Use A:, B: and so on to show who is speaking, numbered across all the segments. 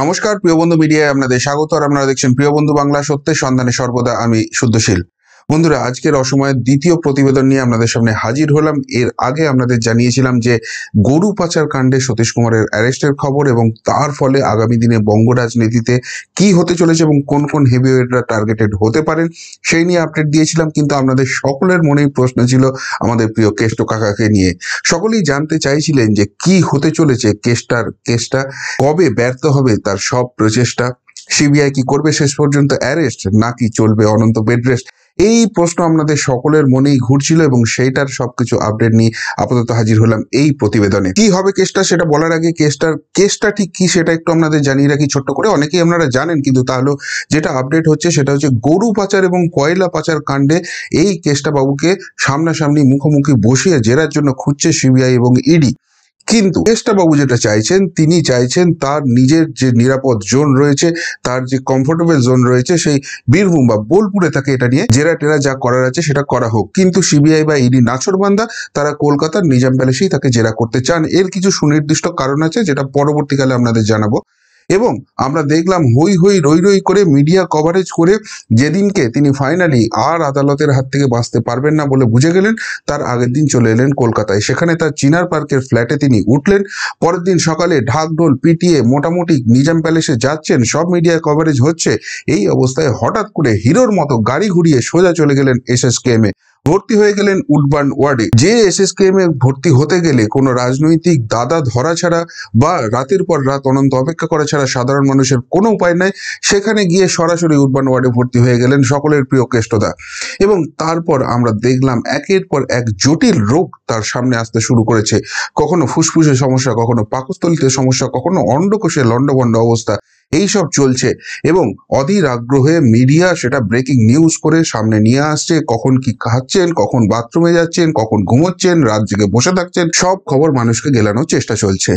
A: নমস্কার প্রিয় বন্ধু মিডিয়ায় আপনাদের স্বাগত আর আপনারা দেখছেন প্রিয় বন্ধু বাংলা সত্যের সন্ধানে সর্বদা আমি শুদ্ধশীল বন্ধুরা আজকের অসময়ের দ্বিতীয় প্রতিবেদন নিয়ে আপনাদের সামনে হাজির হলাম এর আগে আপনাদের জানিয়েছিলাম যে গরু পাচার কাণ্ডে সতীশ কুমারের অ্যারেস্টের খবর এবং তার ফলে আগামী দিনে বঙ্গ রাজনীতিতে কি হতে চলেছে এবং কোন কোন হেভিওয়েটরা টার্গেটেড হতে পারেন সেই নিয়ে আপডেট দিয়েছিলাম কিন্তু আপনাদের সকলের মনেই প্রশ্ন ছিল আমাদের প্রিয় কেষ্ট কাকাকে নিয়ে সকলেই জানতে চাইছিলেন যে কি হতে চলেছে কেসটার কেসটা কবে ব্যর্থ হবে তার সব প্রচেষ্টা সিবিআই কি করবে শেষ পর্যন্ত অ্যারেস্ট নাকি চলবে অনন্ত বেড রেস্ট এই প্রশ্ন আপনাদের সকলের মনেই ঘুরছিল এবং সেইটার সবকিছু আপডেট নিয়ে আপাতত হাজির হলাম এই প্রতিবেদনে কি হবে কেসটা সেটা বলার আগে কেসটার কেসটা ঠিক কি সেটা একটু আপনাদের জানিয়ে রাখি ছোট্ট করে অনেকেই আপনারা জানেন কিন্তু তাহলেও যেটা আপডেট হচ্ছে সেটা হচ্ছে গরু পাচার এবং কয়লা পাচার কাণ্ডে এই কেসটা বাবুকে সামনাসামনি মুখোমুখি বসিয়ে জেরার জন্য খুঁজছে সিবিআই এবং ইডি কিন্তু বাবু যেটা চাইছেন তিনি চাইছেন তার নিজের যে নিরাপদ জোন রয়েছে তার যে কমফোর্টেবল জোন রয়েছে সেই বীরভূম বা বোলপুরে তাকে এটা নিয়ে জেরা টেরা যা করার আছে সেটা করা হোক কিন্তু সিবিআই বা ইডি নাছরবান্দা তারা কলকাতার নিজাম প্যালেসেই তাকে জেরা করতে চান এর কিছু সুনির্দিষ্ট কারণ আছে যেটা পরবর্তীকালে আপনাদের জানাবো এবং আমরা দেখলাম হই হই রই রই করে মিডিয়া কভারেজ করে যেদিনকে তিনি ফাইনালি আর আদালতের হাত থেকে বাঁচতে পারবেন না বলে বুঝে গেলেন তার আগের দিন চলে এলেন কলকাতায় সেখানে তার চিনার পার্কের ফ্ল্যাটে তিনি উঠলেন পরের দিন সকালে ঢাকঢোল পিটিয়ে মোটামুটি নিজাম প্যালেসে যাচ্ছেন সব মিডিয়া কভারেজ হচ্ছে এই অবস্থায় হঠাৎ করে হিরোর মতো গাড়ি ঘুরিয়ে সোজা চলে গেলেন এস এস কেএমে ভর্তি হয়ে গেলেন উডবান ওয়ার্ডে যে এসএসকেএম এ ভর্তি হতে গেলে কোনো রাজনৈতিক দাদা ধরা ছাড়া বা রাতের পর রাত অনন্ত অপেক্ষা করা ছাড়া সাধারণ মানুষের কোনো উপায় নাই সেখানে গিয়ে সরাসরি উডবান ওয়ার্ডে ভর্তি হয়ে গেলেন সকলের প্রিয় কেষ্টদা এবং তারপর আমরা দেখলাম একের পর এক জটিল রোগ তার সামনে আসতে শুরু করেছে কখনো ফুসফুসের সমস্যা কখনো পাকস্থলিতে সমস্যা কখনো অন্ডকোষে লণ্ডভণ্ড অবস্থা এইসব চলছে এবং অধীর আগ্রহে মিডিয়া সেটা ব্রেকিং নিউজ করে সামনে নিয়ে আসছে কখন কি খাচ্ছেন কখন বাথরুমে যাচ্ছেন কখন ঘুমোচ্ছেন রাত জেগে বসে থাকছেন সব খবর মানুষকে গেলানোর চেষ্টা চলছে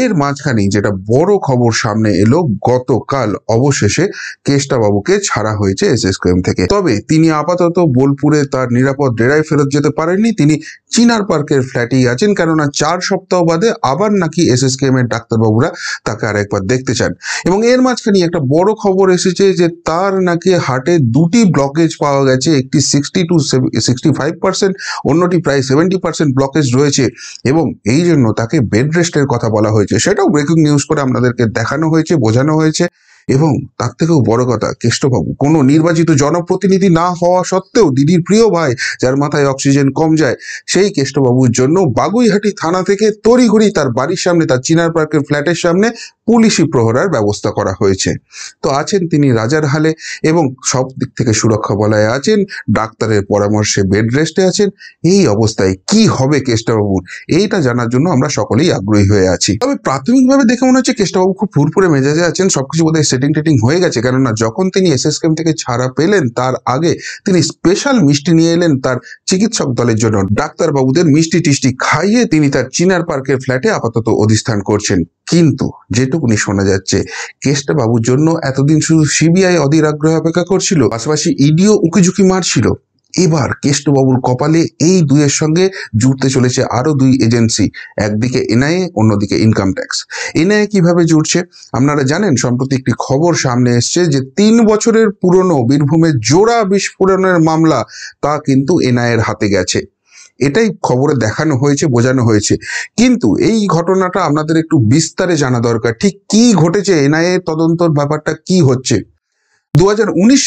A: এর মাঝখানে যেটা বড় খবর সামনে এলো গতকাল অবশেষে কেষ্টাবাবুকে ছাড়া হয়েছে এসএসকেএম থেকে তবে তিনি আপাতত বোলপুরে তার নিরাপদ ডেরায় ফেরত যেতে পারেননি তিনি চিনার পার্কের ফ্ল্যাটেই আছেন কেননা চার সপ্তাহ বাদে আবার নাকি এসএসকেএম এর ডাক্তারবাবুরা তাকে আর একবার দেখতে চান এবং এর মাঝখানে একটা বড় খবর এসেছে যে তার নাকি হার্টে দুটি ব্লকেজ পাওয়া গেছে একটি sixty two sixty five percent অন্যটি প্রায় সেভেন্টি পার্সেন্ট ব্লকেজ রয়েছে এবং এই জন্য তাকে বেড রেস্টের কথা বলা হয়েছে সেটাও ব্রেকিং নিউজ করে আপনাদেরকে দেখানো হয়েছে বোঝানো হয়েছে এবং তার থেকেও বড় কথা কেষ্টবাবু কোনো নির্বাচিত জনপ্রতিনিধি না হওয়া সত্ত্বেও দিদির প্রিয় ভাই যার মাথায় অক্সিজেন কম যায় সেই কেষ্টবাবুর জন্য বাগুইহাটি থানা থেকে তড়িঘড়ি তার বাড়ির সামনে তার চিনার পার্কের ফ্ল্যাটের সামনে পুলিশি প্রহরার ব্যবস্থা করা হয়েছে তো আছেন তিনি রাজার হালে এবং সব দিক থেকে সুরক্ষা বলায় আছেন ডাক্তারের পরামর্শে বেড রেস্টে আছেন এই অবস্থায় কি হবে কেষ্টাবাবুর এইটা জানার জন্য আমরা সকলেই আগ্রহী হয়ে আছি তবে প্রাথমিকভাবে দেখে মনে হচ্ছে কেষ্টাবাবু খুব ফুরফুরে মেজাজে আছেন সবকিছু বোধহয় সেটিং টেটিং হয়ে গেছে কেননা যখন তিনি এসএসকেম থেকে ছাড়া পেলেন তার আগে তিনি স্পেশাল মিষ্টি নিয়ে এলেন তার চিকিৎসক দলের জন্য ডাক্তারবাবুদের মিষ্টি টিষ্টি খাইয়ে তিনি তার চিনার পার্কের ফ্ল্যাটে আপাতত অধিষ্ঠান করছেন কিন্তু যে এটুকুনি শোনা যাচ্ছে কেসটা বাবুর জন্য এতদিন শুধু সিবিআই অধীর আগ্রহে অপেক্ষা করছিল পাশাপাশি ইডিও উঁকিঝুঁকি মারছিল এবার কেষ্টবাবুর কপালে এই দুইয়ের সঙ্গে জুড়তে চলেছে আরও দুই এজেন্সি একদিকে এনআইএ অন্যদিকে ইনকাম ট্যাক্স এনআইএ কিভাবে জুড়ছে আপনারা জানেন সম্প্রতি একটি খবর সামনে এসছে যে তিন বছরের পুরনো বীরভূমের জোড়া বিস্ফোরণের মামলা তা কিন্তু এনআইএর হাতে গেছে এটাই খবরে দেখানো হয়েছে বোঝানো হয়েছে কিন্তু এই ঘটনাটা আপনাদের একটু বিস্তারে জানা দরকার ঠিক কি ঘটেছে এনআইএ তদন্তর ব্যাপারটা কি হচ্ছে দু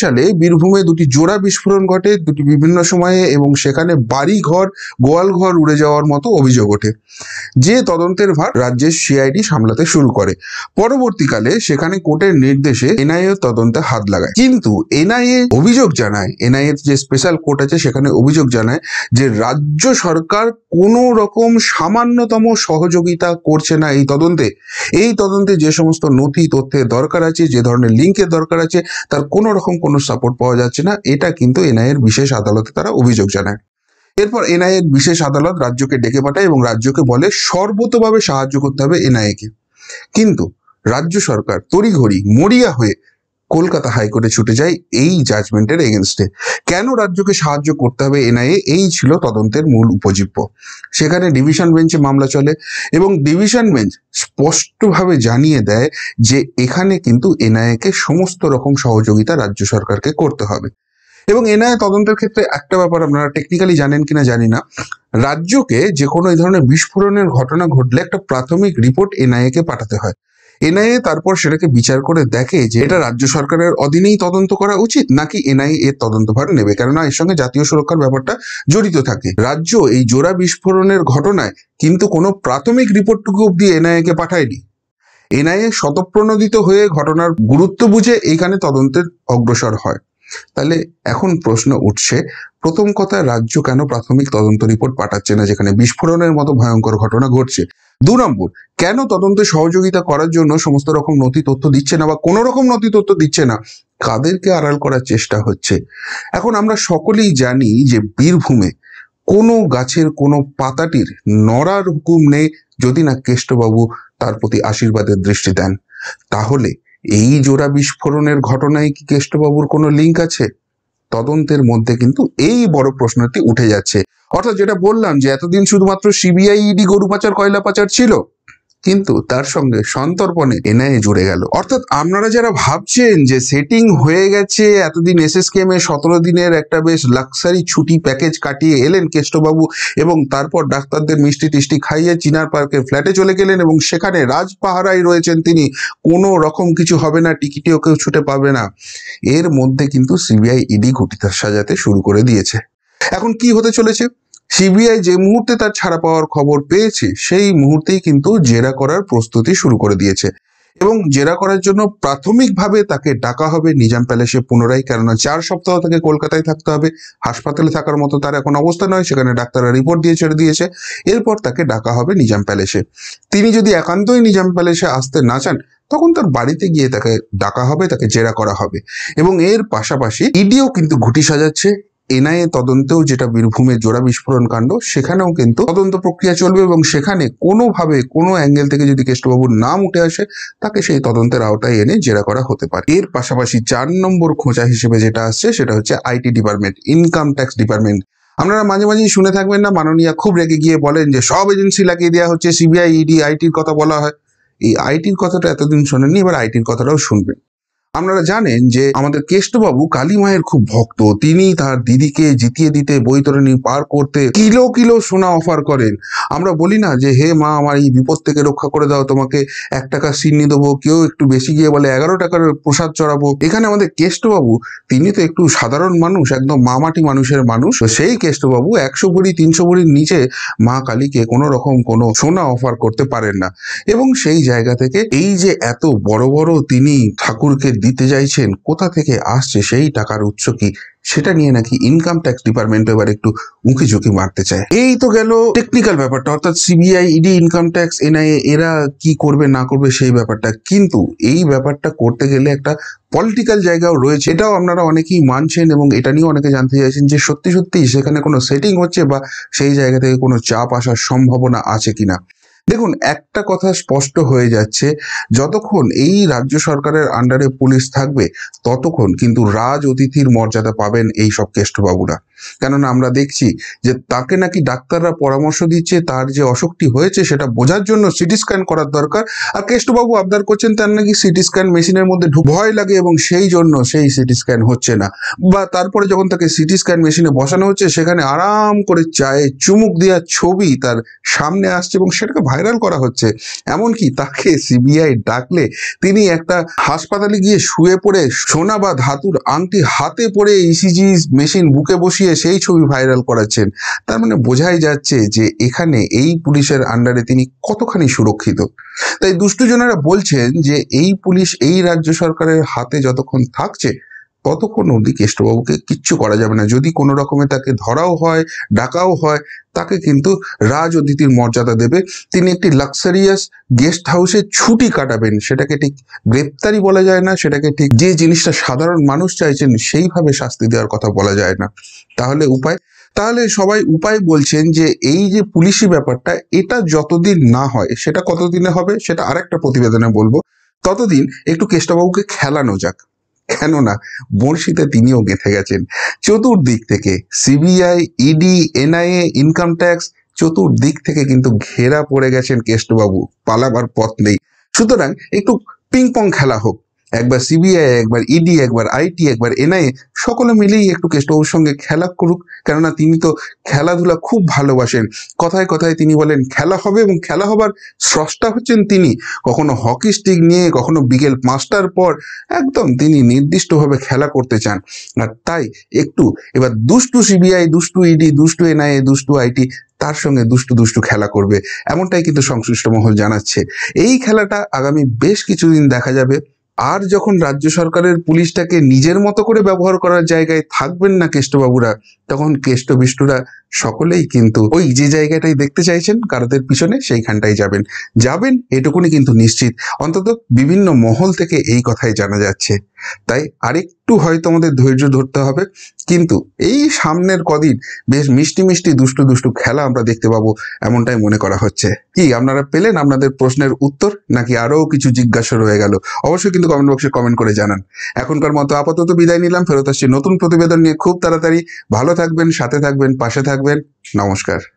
A: সালে বীরভূমে দুটি জোড়া বিস্ফোরণ ঘটে দুটি বিভিন্ন সময়ে এবং সেখানে বাড়ি ঘর গোয়াল ঘর উড়ে যাওয়ার মতো অভিযোগ ওঠে যে তদন্তের ভার রাজ্যের সিআইডি সামলাতে শুরু করে পরবর্তীকালে সেখানে কোর্টের নির্দেশে এনআইএ তদন্তে হাত লাগায় কিন্তু এনআইএ অভিযোগ জানায় এনআইএ যে স্পেশাল কোর্ট আছে সেখানে অভিযোগ জানায় যে রাজ্য সরকার কোনো রকম সামান্যতম সহযোগিতা করছে না এই তদন্তে এই তদন্তে যে সমস্ত নথি তথ্যের দরকার আছে যে ধরনের লিঙ্কের দরকার আছে তার কোনো রকম কোনো সাপোর্ট পাওয়া যাচ্ছে না এটা কিন্তু এনআইএর বিশেষ আদালতে তারা অভিযোগ জানায় এরপর এনআইএর বিশেষ আদালত রাজ্যকে ডেকে পাঠায় এবং রাজ্যকে বলে সর্বতভাবে সাহায্য করতে হবে এনআইএকে কিন্তু রাজ্য সরকার তড়িঘড়ি মরিয়া হয়ে কলকাতা হাইকোর্টে ছুটে যায় এই জাজমেন্টের এগেনস্টে কেন রাজ্যকে সাহায্য করতে হবে এনআইএ এই ছিল তদন্তের মূল উপজীব্য সেখানে ডিভিশন বেঞ্চে মামলা চলে এবং ডিভিশন বেঞ্চ স্পষ্টভাবে জানিয়ে দেয় যে এখানে কিন্তু এনআইএকে সমস্ত রকম সহযোগিতা রাজ্য সরকারকে করতে হবে এবং এনআইএ তদন্তের ক্ষেত্রে একটা ব্যাপার আপনারা টেকনিক্যালি জানেন কিনা জানি না রাজ্যকে যে কোনো এই ধরনের বিস্ফোরণের ঘটনা ঘটলে একটা প্রাথমিক রিপোর্ট এনআইএ কে পাঠাতে হয় এনআইএ তারপর সেটাকে বিচার করে দেখে যে এটা রাজ্য সরকারের অধীনেই তদন্ত করা উচিত নাকি এনআইএ এর তদন্তভার নেবে কেননা এর সঙ্গে জাতীয় সুরক্ষার ব্যাপারটা জড়িত থাকে রাজ্য এই জোড়া বিস্ফোরণের ঘটনায় কিন্তু কোনো প্রাথমিক রিপোর্টটুকু অব্দি এনআইএ কে পাঠায়নি এনআইএ স্বতঃপ্রণোদিত হয়ে ঘটনার গুরুত্ব বুঝে এইখানে তদন্তের অগ্রসর হয় তাহলে এখন প্রশ্ন উঠছে প্রথম কথা রাজ্য কেন প্রাথমিক তদন্ত রিপোর্ট পাঠাচ্ছে না যেখানে বিস্ফোরণের মতো ভয়ঙ্কর ঘটনা ঘটছে দু নম্বর কেন তদন্তে সহযোগিতা করার জন্য সমস্ত রকম নথি তথ্য দিচ্ছে না বা কোনো রকম নথি তথ্য দিচ্ছে না কাদেরকে আড়াল করার চেষ্টা হচ্ছে এখন আমরা সকলেই জানি যে বীরভূমে কোনো গাছের কোনো পাতাটির নড়ার হুকুম নেই যদি না কেষ্টবাবু তার প্রতি আশীর্বাদের দৃষ্টি দেন তাহলে এই জোড়া বিস্ফোরণের ঘটনায় কি কেষ্টবাবুর কোনো লিঙ্ক আছে তদন্তের মধ্যে কিন্তু এই বড় প্রশ্নটি উঠে যাচ্ছে অর্থাৎ যেটা বললাম যে এতদিন শুধুমাত্র সিবিআই ইডি e গরু পাচার কয়লা পাচার ছিল কিন্তু তার সঙ্গে সন্তর্পণে এনআইএ জুড়ে গেল অর্থাৎ আপনারা যারা ভাবছেন যে সেটিং হয়ে গেছে এতদিন এস এস কেমে সতেরো দিনের একটা বেশ লাক্সারি ছুটি প্যাকেজ কাটিয়ে এলেন কেষ্টবাবু এবং তারপর ডাক্তারদের মিষ্টি টিষ্টি খাইয়ে চিনার পার্কের ফ্ল্যাটে চলে গেলেন এবং সেখানে রাজপাহারায় রয়েছেন তিনি কোনো রকম কিছু হবে না টিকিটিও কেউ ছুটে পাবে না এর মধ্যে কিন্তু সিবিআই ইডি e ঘটিতা সাজাতে শুরু করে দিয়েছে এখন কি হতে চলেছে সিবিআই যে মুহূর্তে তার ছাড়া পাওয়ার খবর পেয়েছে সেই মুহূর্তেই কিন্তু জেরা করার প্রস্তুতি শুরু করে দিয়েছে এবং জেরা করার জন্য প্রাথমিকভাবে তাকে ডাকা হবে নিজাম প্যালেসে পুনরায় কেননা চার সপ্তাহ তাকে কলকাতায় থাকতে হবে হাসপাতালে থাকার মতো তার এখন অবস্থা নয় সেখানে ডাক্তাররা রিপোর্ট দিয়ে ছেড়ে দিয়েছে এরপর তাকে ডাকা হবে নিজাম প্যালেসে তিনি যদি একান্তই নিজাম প্যালেসে আসতে না চান তখন তার বাড়িতে গিয়ে তাকে ডাকা হবে তাকে জেরা করা হবে এবং এর পাশাপাশি ইডিও e কিন্তু ঘুটি সাজাচ্ছে এনআইএ তদন্তেও যেটা বীরভূমে জোড়া বিস্ফোরণ কাণ্ড সেখানেও কিন্তু তদন্ত প্রক্রিয়া চলবে এবং সেখানে কোনোভাবে কোনো অ্যাঙ্গেল থেকে যদি কেষ্টবাবুর নাম উঠে আসে তাকে সেই তদন্তের আওতায় এনে জেরা করা হতে পারে এর পাশাপাশি চার নম্বর খোঁজা হিসেবে যেটা আসছে সেটা হচ্ছে IT department income tax department আপনারা মাঝে মাঝেই শুনে থাকবেন না মাননীয়া খুব রেগে গিয়ে বলেন যে সব এজেন্সি লাগিয়ে দেওয়া হচ্ছে সিবিআই ইডি আইটির কথা বলা হয় এই আইটির কথাটা এতদিন শোনেননি এবার আইটির কথাটাও শুনবেন আপনারা জানেন যে আমাদের কেষ্টবাবু কালী মায়ের খুব ভক্ত তিনি তার দিদিকে জিতিয়ে দিতে বৈতরণী পার করতে কিলো কিলো সোনা অফার করেন আমরা বলি না যে হে মা আমার এই বিপদ থেকে রক্ষা করে দাও তোমাকে এক টাকা সিন্নি দেবো কেউ একটু বেশি গিয়ে বলে এগারো টাকার প্রসাদ চড়াবো এখানে আমাদের কেষ্টবাবু তিনি তো একটু সাধারণ মানুষ একদম মামাটি মানুষের মানুষ সেই কেষ্টবাবু একশো ভরি তিনশো ভরির নিচে মা কালীকে কোনো রকম কোনো সোনা অফার করতে পারেন না এবং সেই জায়গা থেকে এই যে এত বড় বড় তিনি ঠাকুরকে দিতে চাইছেন কোথা থেকে আসছে সেই টাকার উৎস কি সেটা নিয়ে নাকি ইনকাম ট্যাক্স ডিপার্টমেন্ট এবার একটু উঁকি ঝুঁকি মারতে চায় এই তো গেল টেকনিক্যাল ব্যাপারটা অর্থাৎ CBI ED income tax NIA এরা কি করবে না করবে সেই ব্যাপারটা কিন্তু এই ব্যাপারটা করতে গেলে একটা পলিটিক্যাল জায়গাও রয়েছে এটাও আপনারা অনেকেই মানছেন এবং এটা নিয়ে অনেকে জানতে চাইছেন যে সত্যি সত্যি সেখানে কোনো সেটিং হচ্ছে বা সেই জায়গা থেকে কোনো চাপ আসার সম্ভাবনা আছে কিনা দেখুন একটা কথা স্পষ্ট হয়ে যাচ্ছে যতক্ষণ এই রাজ্য সরকারের আন্ডারে পুলিশ থাকবে ততক্ষণ কিন্তু রাজ অতিথির মর্যাদা পাবেন এই সব কেষ্টবাবুরা কেননা আমরা দেখছি যে তাকে নাকি ডাক্তাররা পরামর্শ দিচ্ছে তার যে অসুখটি হয়েছে সেটা বোঝার জন্য সিটি স্ক্যান করার দরকার আর কেষ্টবাবু আবদার করছেন তার নাকি সিটি স্ক্যান মেশিনের মধ্যে ভয় লাগে এবং সেই জন্য সেই সিটি স্ক্যান হচ্ছে না বা তারপরে যখন তাকে সিটি স্ক্যান মেশিনে বসানো হচ্ছে সেখানে আরাম করে চায়ে চুমুক দেওয়া ছবি তার সামনে আসছে এবং সেটাকে ভাইরাল করা হচ্ছে এমনকি তাকে সিবিআই ডাকলে তিনি একটা হাসপাতালে গিয়ে শুয়ে পড়ে সোনা বা ধাতুর আংটি হাতে পড়ে ইসিজি মেশিন বুকে বসিয়ে গুছিয়ে সেই ছবি ভাইরাল করাচ্ছেন তার মানে বোঝাই যাচ্ছে যে এখানে এই পুলিশের আন্ডারে তিনি কতখানি সুরক্ষিত তাই দুষ্টুজনেরা বলছেন যে এই পুলিশ এই রাজ্য সরকারের হাতে যতক্ষণ থাকছে ততক্ষণ অবধি কেষ্টবাবুকে কিচ্ছু করা যাবে না যদি কোনো রকমে তাকে ধরাও হয় ডাকাও হয় তাকে কিন্তু রাজ অতিথির মর্যাদা দেবে তিনি একটি লাক্সারিয়াস গেস্ট হাউসে ছুটি কাটাবেন সেটাকে ঠিক গ্রেপ্তারি বলা যায় না সেটাকে ঠিক যে জিনিসটা সাধারণ মানুষ চাইছেন সেইভাবে শাস্তি দেওয়ার কথা বলা যায় না তাহলে উপায় তাহলে সবাই উপায় বলছেন যে এই যে পুলিশি ব্যাপারটা এটা যতদিন না হয় সেটা কতদিনে হবে সেটা আরেকটা প্রতিবেদনে বলবো ততদিন একটু কেষ্টবাবুকে খেলানো যাক কেননা বড়শিতে তিনিও গেঁথে গেছেন চতুর্দিক থেকে CBI ED NIA income tax চতুর্দিক থেকে কিন্তু ঘেরা পড়ে গেছেন কেষ্টবাবু পালাবার পথ নেই সুতরাং একটু পিং পং খেলা হোক একবার সিবিআই একবার ইডি e একবার আইটি একবার এনআইএ সকলে মিলেই একটু ওর সঙ্গে খেলা করুক কেননা তিনি তো খেলাধুলা খুব ভালোবাসেন কথায় কথায় তিনি বলেন খেলা হবে এবং খেলা হবার স্রষ্টা হচ্ছেন তিনি কখনো হকি স্টিক নিয়ে কখনো বিকেল পাঁচটার পর একদম তিনি নির্দিষ্টভাবে খেলা করতে চান আর তাই একটু এবার দুষ্টু সিবিআই দুষ্টু ইডি e দুষ্টু এনআইএ দুষ্টু আইটি তার সঙ্গে দুষ্টু দুষ্টু খেলা করবে এমনটাই কিন্তু সংশ্লিষ্ট মহল জানাচ্ছে এই খেলাটা আগামী বেশ কিছুদিন দেখা যাবে আর যখন রাজ্য সরকারের পুলিশটাকে নিজের মতো করে ব্যবহার করার জায়গায় থাকবেন না কেষ্টবাবুরা তখন কেষ্ট বিষ্ণুরা সকলেই কিন্তু ওই যে জায়গাটাই দেখতে চাইছেন কারাদের পিছনে সেইখানটাই যাবেন যাবেন এটুকুনি কিন্তু নিশ্চিত অন্তত বিভিন্ন মহল থেকে এই কথাই জানা যাচ্ছে তাই আরেকটু হয়তো আমাদের ধৈর্য ধরতে হবে কিন্তু এই সামনের কদিন বেশ মিষ্টি মিষ্টি দুষ্টু দুষ্টু খেলা আমরা দেখতে পাবো এমনটাই মনে করা হচ্ছে কি আপনারা পেলেন আপনাদের প্রশ্নের উত্তর নাকি আরও কিছু জিজ্ঞাসা রয়ে গেল অবশ্যই কিন্তু কমেন্ট বক্সে কমেন্ট করে জানান এখনকার মতো আপাতত বিদায় নিলাম ফেরত আসছি নতুন প্রতিবেদন নিয়ে খুব তাড়াতাড়ি ভালো থাকবেন সাথে থাকবেন পাশে থাকবেন নমস্কার